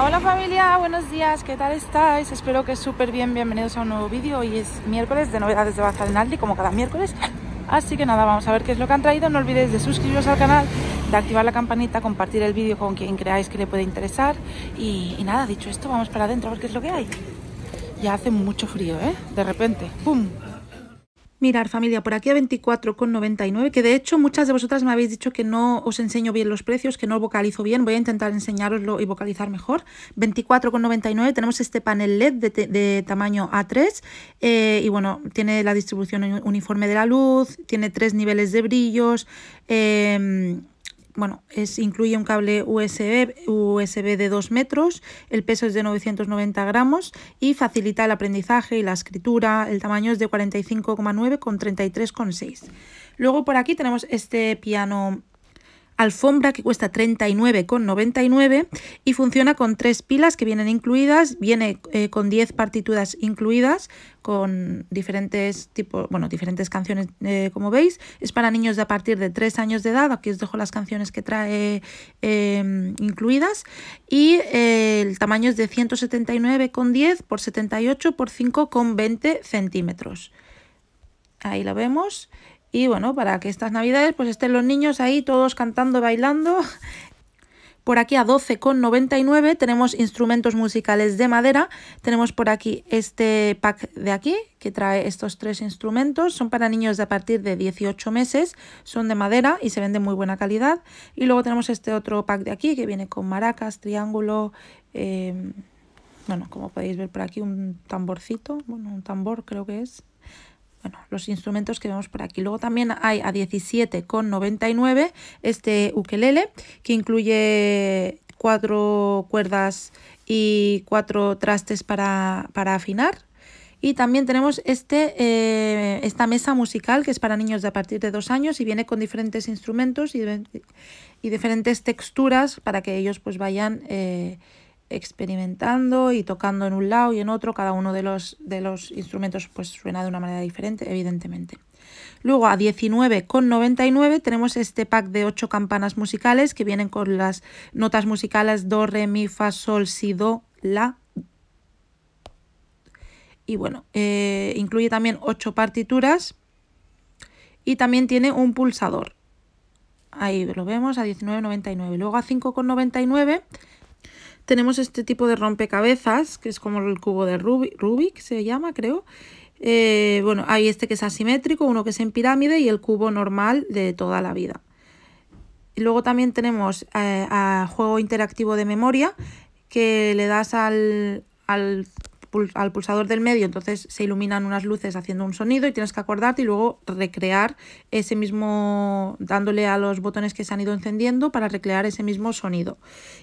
Hola, familia, buenos días, ¿qué tal estáis? Espero que súper bien, bienvenidos a un nuevo vídeo. Hoy es miércoles de novedades de de Naldi, como cada miércoles. Así que nada, vamos a ver qué es lo que han traído. No olvidéis de suscribiros al canal, de activar la campanita, compartir el vídeo con quien creáis que le puede interesar. Y, y nada, dicho esto, vamos para adentro a ver qué es lo que hay. Ya hace mucho frío, ¿eh? De repente, ¡pum! Mirar familia, por aquí a 24,99, que de hecho muchas de vosotras me habéis dicho que no os enseño bien los precios, que no vocalizo bien, voy a intentar enseñaroslo y vocalizar mejor. 24,99 tenemos este panel LED de, tamaño A3 eh, y bueno, tiene la distribución uniforme de la luz, tiene tres niveles de brillos, eh, bueno, es, incluye un cable USB, USB de 2 metros, el peso es de 990 gramos y facilita el aprendizaje y la escritura. El tamaño es de 45,9 con 33,6. Luego por aquí tenemos este piano alfombra que cuesta 39,99 y funciona con tres pilas que vienen incluidas, viene eh, con 10 partituras incluidas con diferentes tipos, bueno, diferentes canciones eh, como veis, es para niños de a partir de 3 años de edad, aquí os dejo las canciones que trae em, incluidas y eh, el tamaño es de 179,10 por 78 por 5,20 centímetros. Ahí lo vemos. Y bueno, para que estas navidades pues estén los niños ahí todos cantando, bailando. Por aquí a 12,99 tenemos instrumentos musicales de madera. Tenemos por aquí este pack de aquí, que trae estos tres instrumentos. Son para niños de a partir de 18 meses, son de madera y se venden muy buena calidad. Y luego tenemos este otro pack de aquí, que viene con maracas, triángulo... Eh, bueno, como podéis ver por aquí, un tamborcito, bueno, un tambor creo que es, bueno, los instrumentos que vemos por aquí. Luego también hay a 17,99 este ukelele que incluye cuatro cuerdas y cuatro trastes para, para afinar. Y también tenemos este, eh, esta mesa musical que es para niños de a partir de dos años y viene con diferentes instrumentos y, y diferentes texturas para que ellos pues vayan... Eh, experimentando y tocando en un lado y en otro. Cada uno de los, de los instrumentos pues suena de una manera diferente, evidentemente. Luego a 19,99 tenemos este pack de 8 campanas musicales que vienen con las notas musicales do, re, mi, fa, sol, si, do, la. Y bueno, eh, incluye también 8 partituras y también tiene un pulsador. Ahí lo vemos a 19,99. Luego a 5,99 tenemos este tipo de rompecabezas, que es como el cubo de Rubik, Rubik se llama, creo. Eh, bueno, hay este que es asimétrico, uno que es en pirámide y el cubo normal de toda la vida. Y luego también tenemos eh, a juego interactivo de memoria, que le das al, al al pulsador del medio, entonces se iluminan unas luces haciendo un sonido y tienes que acordarte y luego recrear ese mismo, dándole a los botones que se han ido encendiendo para recrear ese mismo sonido.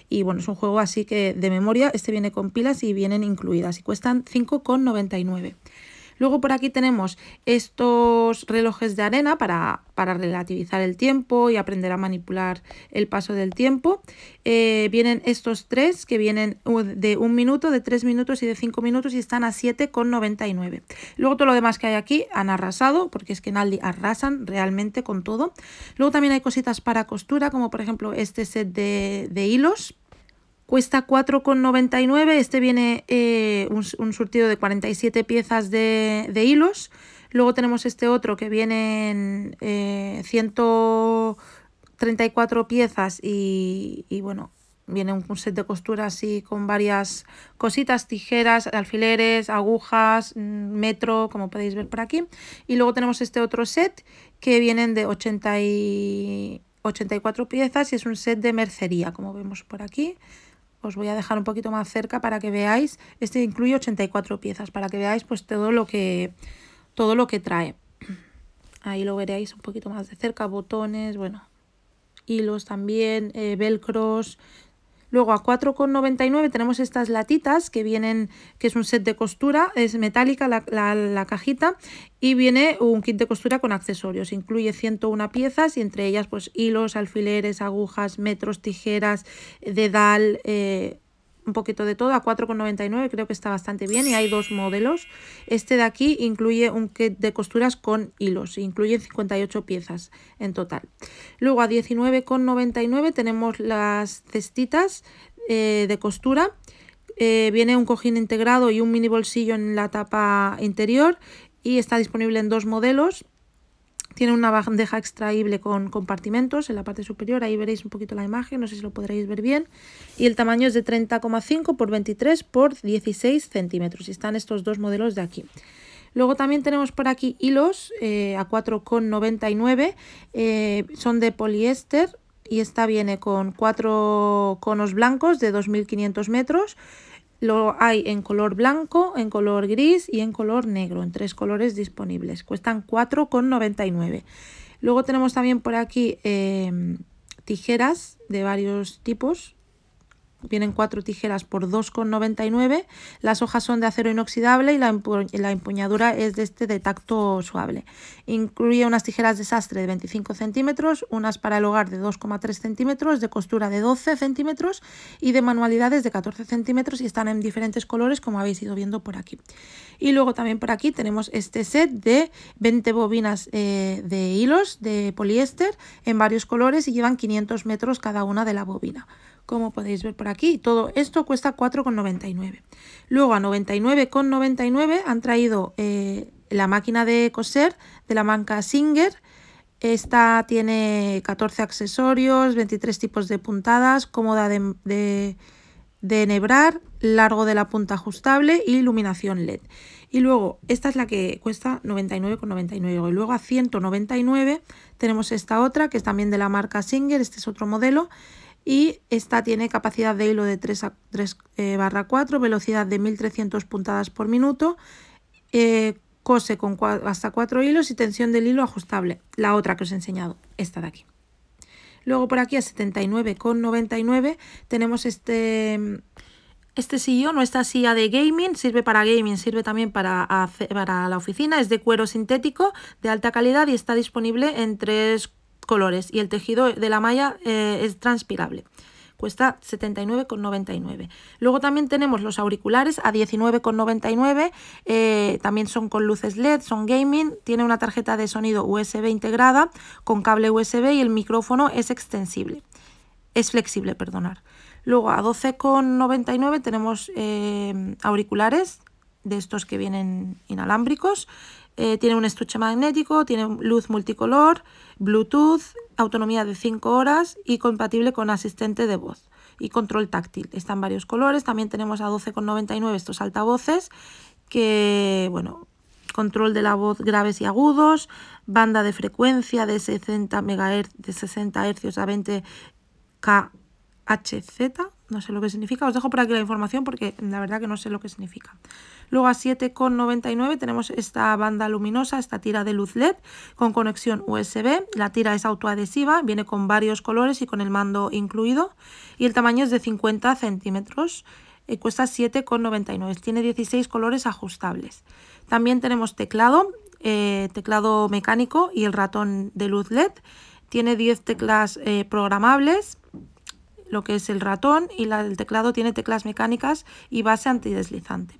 Y bueno, es un juego así que de memoria, este viene con pilas y vienen incluidas y cuestan 5,99. Luego por aquí tenemos estos relojes de arena para, relativizar el tiempo y aprender a manipular el paso del tiempo. Eh, vienen estos tres que vienen de un minuto, de tres minutos y de cinco minutos y están a 7,99. Luego todo lo demás que hay aquí han arrasado porque es que en Aldi arrasan realmente con todo. Luego también hay cositas para costura como por ejemplo este set de, de hilos Cuesta 4,99. Este viene eh, un, surtido de 47 piezas de, hilos. Luego tenemos este otro que viene en 134 eh, piezas y, bueno, viene un set de costura así con varias cositas, tijeras, alfileres, agujas, mm, metro, como podéis ver por aquí. Y luego tenemos este otro set que vienen de 84 piezas y es un set de mercería, como vemos por aquí os voy a dejar un poquito más cerca para que veáis, este incluye 84 piezas, para que veáis pues todo lo que, todo lo que trae. Ahí lo veréis un poquito más de cerca, botones, bueno, hilos también, eh, velcros, Luego a 4,99 tenemos estas latitas que vienen, que es un set de costura, es metálica la, cajita y viene un kit de costura con accesorios. Incluye 101 piezas y entre ellas pues hilos, alfileres, agujas, metros, tijeras, eh, dedal, eh, poquito de todo, a 4,99 creo que está bastante bien y hay dos modelos. Este de aquí incluye un kit de costuras con hilos, incluye 58 piezas en total. Luego a 19,99 tenemos las cestitas eh, de costura. Eh, viene un cojín integrado y un mini bolsillo en la tapa interior y está disponible en dos modelos tiene una bandeja extraíble con compartimentos en la parte superior, ahí veréis un poquito la imagen, no sé si lo podréis ver bien. Y el tamaño es de 30,5 x 23 x 16 centímetros. Y están estos dos modelos de aquí. Luego también tenemos por aquí hilos eh, a 4,99, eh, son de poliéster y esta viene con cuatro conos blancos de 2.500 metros lo hay en color blanco, en color gris y en color negro, en tres colores disponibles. Cuestan 4,99. Luego tenemos también por aquí em, tijeras de varios tipos, vienen cuatro tijeras por 2,99. Las hojas son de acero inoxidable y la, empuñadura es de este de tacto suave. Incluye unas tijeras de sastre de 25 centímetros, unas para el hogar de 2,3 centímetros, de costura de 12 centímetros y de manualidades de 14 centímetros y están en diferentes colores como habéis ido viendo por aquí. Y luego también por aquí tenemos este set de 20 bobinas eh, de hilos de poliéster en varios colores y llevan 500 metros cada una de la bobina como podéis ver por aquí. Todo esto cuesta 4,99. Luego a 99,99 han traído eh, la máquina de coser de la marca Singer. Esta tiene 14 accesorios, 23 tipos de puntadas, cómoda de, enhebrar, largo de la punta ajustable y iluminación LED. Y luego, esta es la que cuesta 99,99. Y luego a 199 tenemos esta otra, que es también de la marca Singer, este es otro modelo, y esta tiene capacidad de hilo de 3, a, 3 eh, barra 4, velocidad de 1300 puntadas por minuto, eh, cose con hasta 4 hilos y tensión del hilo ajustable, la otra que os he enseñado, esta de aquí. Luego por aquí a 79,99 tenemos este, este sillón nuestra esta silla de gaming, sirve para gaming, sirve también para, para la oficina, es de cuero sintético de alta calidad y está disponible en tres colores y el tejido de la malla eh, es transpirable. Cuesta 79,99. Luego también tenemos los auriculares a 19,99. Eh, también son con luces LED, son gaming. Tiene una tarjeta de sonido USB integrada con cable USB y el micrófono es extensible. Es flexible, perdonar. Luego a 12,99 tenemos eh, auriculares de estos que vienen inalámbricos. Eh, tiene un estuche magnético, tiene luz multicolor, Bluetooth, autonomía de 5 horas y compatible con asistente de voz y control táctil. Están varios colores, también tenemos a 12,99 estos altavoces que, bueno, control de la voz graves y agudos, banda de frecuencia de 60 de 60 Hz a 20 KHZ, no sé lo que significa. Os dejo por aquí la información porque la verdad que no sé lo que significa. Luego a 7,99 tenemos esta banda luminosa, esta tira de luz LED con conexión USB. La tira es autoadhesiva, viene con varios colores y con el mando incluido. Y el tamaño es de 50 centímetros. Eh, cuesta 7,99. Tiene 16 colores ajustables. También tenemos teclado, eh, teclado mecánico y el ratón de luz LED. Tiene 10 teclas eh, programables lo que es el ratón y la del teclado tiene teclas mecánicas y base antideslizante.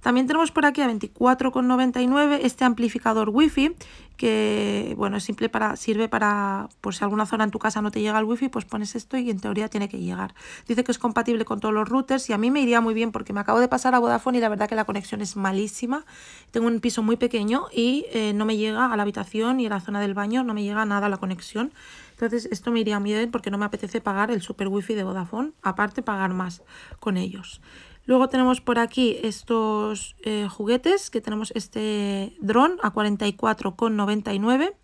También tenemos por aquí a 24,99 este amplificador wifi que bueno, es simple para, sirve para, por si alguna zona en tu casa no te llega el wifi, pues pones esto y en teoría tiene que llegar. Dice que es compatible con todos los routers y a mí me iría muy bien porque me acabo de pasar a Vodafone y la verdad que la conexión es malísima. Tengo un piso muy pequeño y eh, no me llega a la habitación y a la zona del baño, no me llega nada la conexión. Entonces esto me iría muy bien porque no me apetece pagar el super wifi de Vodafone, aparte pagar más con ellos. Luego tenemos por aquí estos eh, juguetes, que tenemos este dron a 44,99.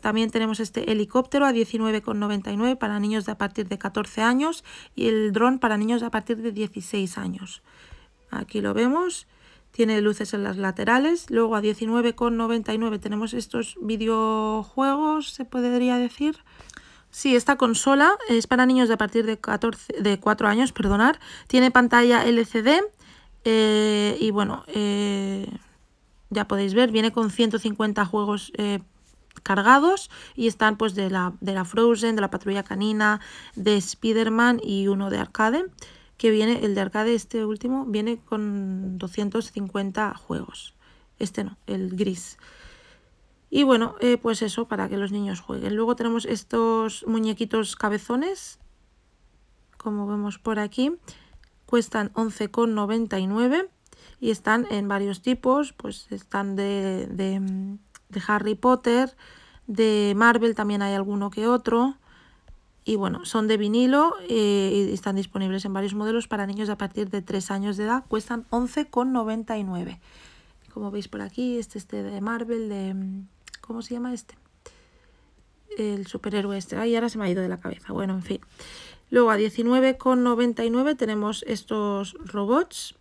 También tenemos este helicóptero a 19,99 para niños de a partir de 14 años y el dron para niños de a partir de 16 años. Aquí lo vemos tiene luces en las laterales. Luego a 19,99 tenemos estos videojuegos, se podría decir. Sí, esta consola es para niños de a partir de, 14, de 4 años, perdonar. Tiene pantalla LCD eh, y bueno, eh, ya podéis ver, viene con 150 juegos eh, cargados y están pues de la, de la Frozen, de la Patrulla Canina, de Spider-Man y uno de arcade que viene, el de arcade, este último, viene con 250 juegos. Este no, el gris. Y bueno, eh, pues eso, para que los niños jueguen. Luego tenemos estos muñequitos cabezones, como vemos por aquí. Cuestan 11,99 y están en varios tipos, pues están de, de Harry Potter, de Marvel también hay alguno que otro. Y bueno, son de vinilo eh, y están disponibles en varios modelos para niños a partir de 3 años de edad. Cuestan 11,99. Como veis por aquí, este este de Marvel, de... Mm, ¿Cómo se llama este? El superhéroe este. Ay, ahora se me ha ido de la cabeza. Bueno, en fin. Luego a 19,99 tenemos estos robots.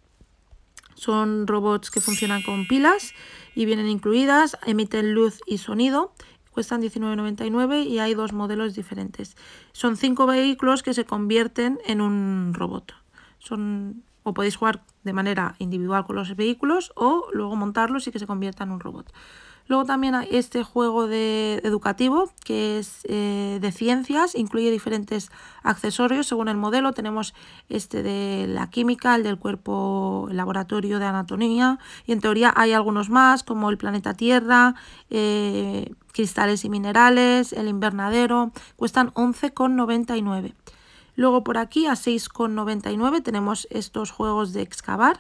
Son robots que funcionan con pilas y vienen incluidas, emiten luz y sonido cuestan 19,99 y hay dos modelos diferentes. Son cinco vehículos que se convierten en un robot. Son, o podéis jugar de manera individual con los vehículos o luego montarlos y que se convierta en un robot. Luego también hay este juego de educativo que es eh, de ciencias, incluye diferentes accesorios según el modelo. Tenemos este de la química, el del cuerpo, laboratorio de anatomía y en teoría hay algunos más como el planeta Tierra, eh, cristales y minerales, el invernadero. Cuestan 11,99. Luego por aquí a 6,99 tenemos estos juegos de excavar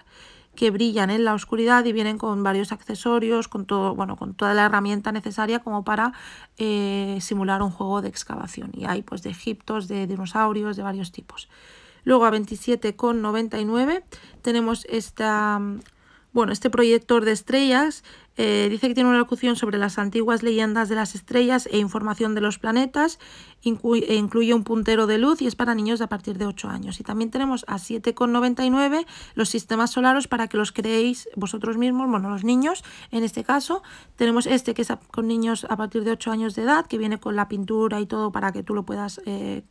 que brillan en la oscuridad y vienen con varios accesorios, con, todo, bueno, con toda la herramienta necesaria como para eh, simular un juego de excavación. Y hay pues de egiptos, de dinosaurios, de varios tipos. Luego a 27,99 tenemos esta bueno, este proyector de estrellas eh, dice que tiene una locución sobre las antiguas leyendas de las estrellas e información de los planetas, e incluye, un puntero de luz y es para niños a partir de 8 años. Y también tenemos a 7,99 los sistemas solares para que los creéis vosotros mismos, bueno, los niños en este caso. Tenemos este que es con niños a partir de 8 años de edad, que viene con la pintura y todo para que tú lo puedas eh,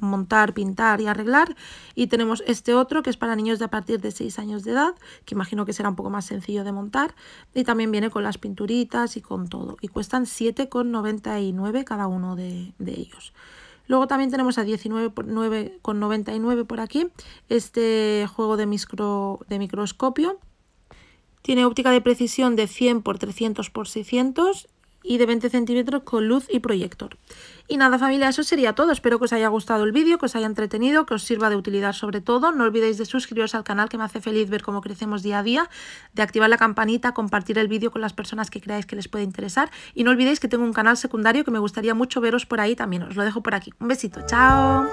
montar, pintar y arreglar. Y tenemos este otro que es para niños de a partir de 6 años de edad, que imagino que será un poco más sencillo de montar. Y también viene con las pinturitas y con todo. Y cuestan 7,99 cada uno de, ellos. Luego también tenemos a 19,99 por aquí este juego de, micro, de microscopio. Tiene óptica de precisión de 100 por 300 por 600 y de 20 centímetros con luz y proyector. Y nada familia, eso sería todo. Espero que os haya gustado el vídeo, que os haya entretenido, que os sirva de utilidad sobre todo. No olvidéis de suscribiros al canal que me hace feliz ver cómo crecemos día a día, de activar la campanita, compartir el vídeo con las personas que creáis que les puede interesar. Y no olvidéis que tengo un canal secundario que me gustaría mucho veros por ahí también. Os lo dejo por aquí. Un besito, chao.